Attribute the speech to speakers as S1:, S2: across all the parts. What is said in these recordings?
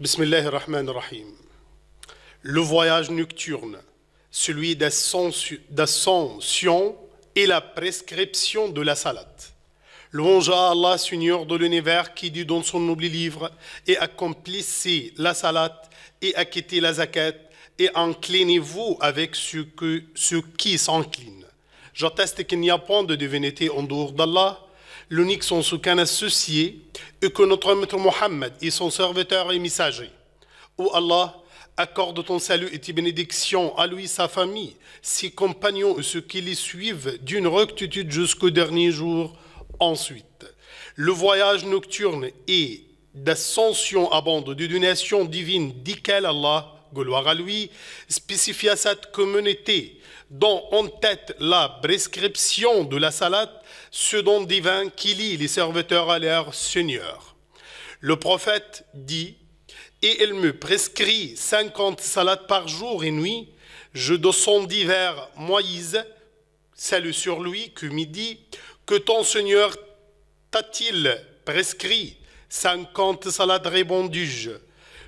S1: Le voyage nocturne, celui d'ascension et la prescription de la salat. Louange à Allah, Seigneur de l'univers, qui dit dans son noble livre et accomplissez la salate et acquittez la zakat et inclinez-vous avec ceux qui s'incline. J'atteste qu'il n'y a point de divinité en dehors d'Allah l'unique son aucun associé, et que notre maître Mohammed est son serviteur et messager. Ô Allah, accorde ton salut et tes bénédictions à lui, sa famille, ses compagnons et ceux qui les suivent d'une rectitude jusqu'au dernier jour. Ensuite, le voyage nocturne et d'ascension à bande d'une nation divine, dit Allah gloire à lui, spécifie cette communauté, dont en tête la prescription de la salade, ce dont divin qui lie les serviteurs à leur Seigneur. Le prophète dit, et elle me prescrit cinquante salades par jour et nuit, je descendis vers Moïse, celle sur lui, que midi, que ton Seigneur t'a-t-il prescrit cinquante salades répondis-je.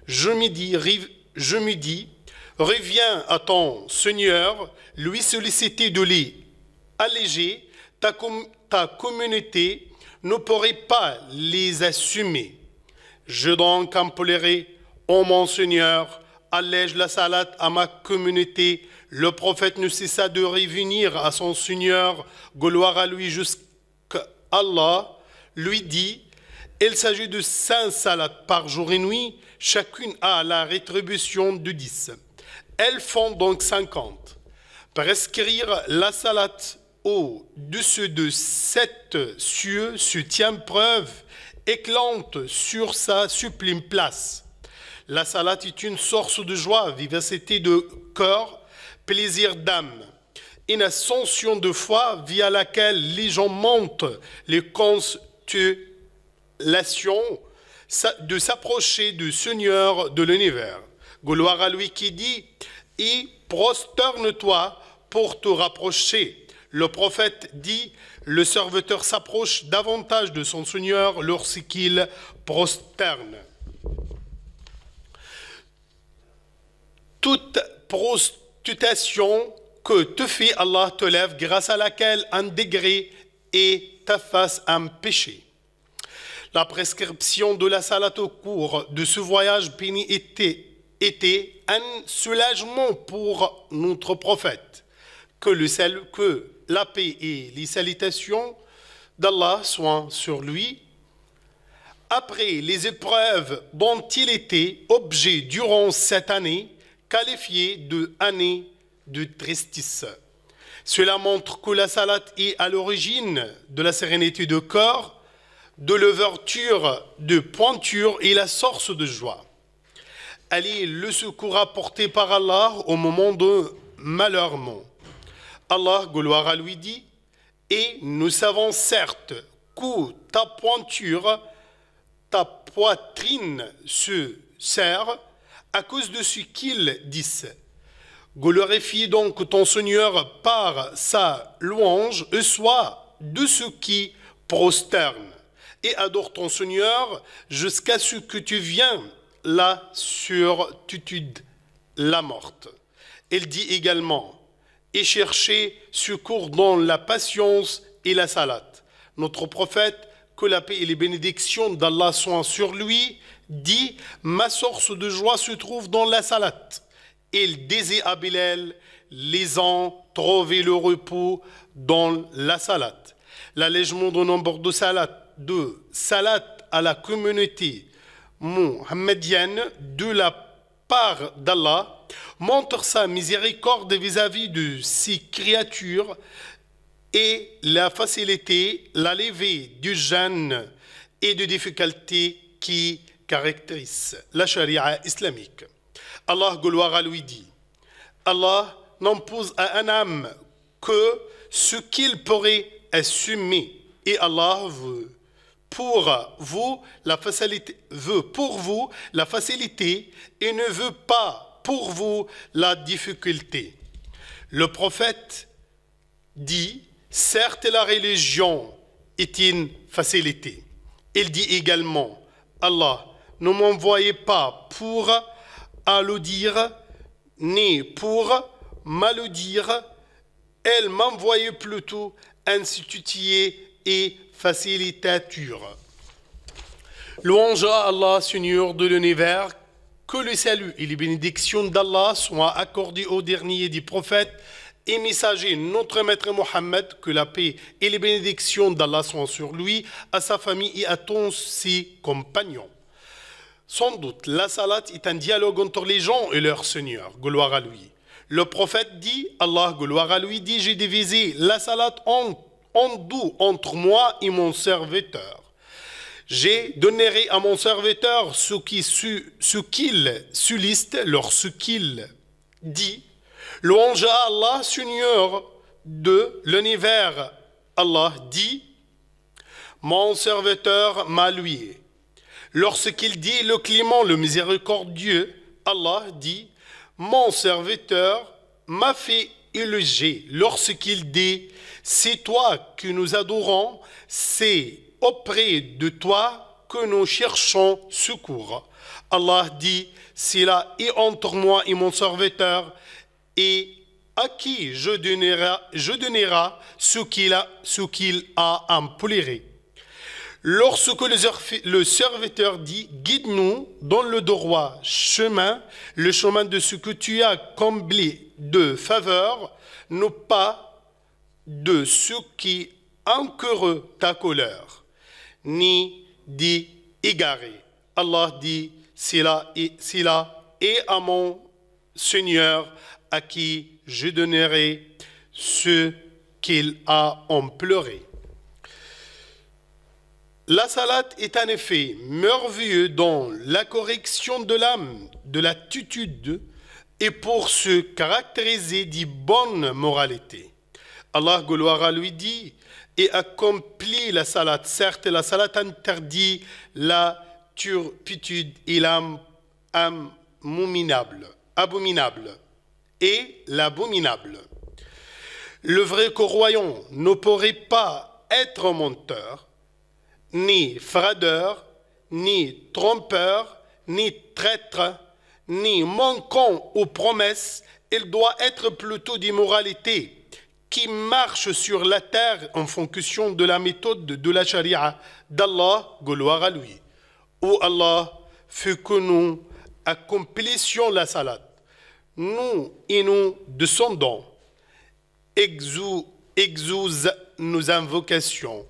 S1: Je me dis, je me dis, reviens à ton Seigneur, lui solliciter de les alléger, ta, communauté ne pourrait pas les assumer. Je donc emploierai, ô mon Seigneur, allège la salade à ma communauté. Le prophète ne cessa de revenir à son Seigneur, gloire à lui jusqu'à Allah, lui dit, il s'agit de 5 salades par jour et nuit, chacune a la rétribution de 10. Elles font donc 50. Prescrire la salade au-dessus de sept cieux se tient preuve éclante sur sa sublime place. La salade est une source de joie, vivacité de corps, plaisir d'âme, une ascension de foi via laquelle les gens montent les constituent de s'approcher du Seigneur de l'univers. Gloire à lui qui dit, et prosterne-toi pour te rapprocher. Le prophète dit, le serviteur s'approche davantage de son Seigneur lorsqu'il prosterne. Toute prostitution que te fait Allah te lève grâce à laquelle un degré et face un péché. La prescription de la salade au cours de ce voyage béni était, un soulagement pour notre prophète. Que, la paix et les salutations d'Allah soient sur lui. Après les épreuves dont il était objet durant cette année, qualifiée de année de tristesse. Cela montre que la salade est à l'origine de la sérénité de corps de l'ouverture de pointure et la source de joie. Elle est le secours apporté par Allah au moment de malheurment. Allah, gloire à lui, dit Et nous savons certes que ta pointure, ta poitrine se serre à cause de ce qu'ils disent. Glorifie donc ton Seigneur par sa louange et sois de ceux qui prosternent et adore ton Seigneur jusqu'à ce que tu viennes là sur Tutude, la morte. Elle dit également, et cherchez secours dans la patience et la salate. Notre prophète, que la paix et les bénédictions d'Allah soient sur lui, dit, ma source de joie se trouve dans la salate. Il désire à Bilal, les trouver le repos dans la salate. L'allègement d'un nombre de salate de salat à la communauté mohammedienne de la part d'Allah montre sa miséricorde vis-à-vis de ses créatures et la facilité, la levée du jeûne et de difficultés qui caractérisent la charia islamique. Allah, gloire à lui, dit Allah n'impose à un âme que ce qu'il pourrait assumer. Et Allah veut pour vous la facilité, veut pour vous la facilité et ne veut pas pour vous la difficulté. Le prophète dit, certes la religion est une facilité. Il dit également, Allah, ne m'envoyait pas pour allodir ni pour maloudir, Elle m'envoyait plutôt institutier, et facilitateur. Louange à Allah, Seigneur de l'univers, que le salut et les bénédictions d'Allah soient accordés au dernier des prophètes et messager, notre maître Mohammed, que la paix et les bénédictions d'Allah soient sur lui, à sa famille et à tous ses compagnons. Sans doute, la salat est un dialogue entre les gens et leur Seigneur, gloire à lui. Le prophète dit, Allah, gloire à lui, dit, j'ai divisé la salat en en doux entre moi et mon serviteur. J'ai donné à mon serviteur ce qu'il su, lorsqu'il dit. Louange à Allah, Seigneur de l'univers. Allah dit, mon serviteur m'a loué. Lorsqu'il dit le clément, le miséricordieux, Allah dit, mon serviteur m'a fait éloger. Lorsqu'il dit c'est toi que nous adorons, c'est auprès de toi que nous cherchons secours. Allah dit, cela est entre moi et mon serviteur, et à qui je donnerai, je donnerai ce qu'il a, ce Lorsque le serviteur dit Guide-nous dans le droit chemin, le chemin de ce que tu as comblé de faveur, nos pas de ceux qui encourent ta colère, ni dit égarer. Allah dit, cela est à mon Seigneur à qui je donnerai ce qu'il a en pleuré. La salade est en effet merveilleux dans la correction de l'âme, de l'attitude, et pour se caractériser d'une bonne moralité. Allah, gloire lui, dit Et accomplit la salat. Certes, la salat interdit la turpitude et l'âme abominable, et l'abominable. Le vrai croyant ne pourrait pas être menteur, ni fraudeur, ni trompeur, ni traître, ni manquant aux promesses. Il doit être plutôt d'immoralité, qui marche sur la terre en fonction de la méthode de la charia d'Allah, gloire à lui. O Allah, fais que nous accomplissions la salade, nous et nous descendons, exou, nos invocations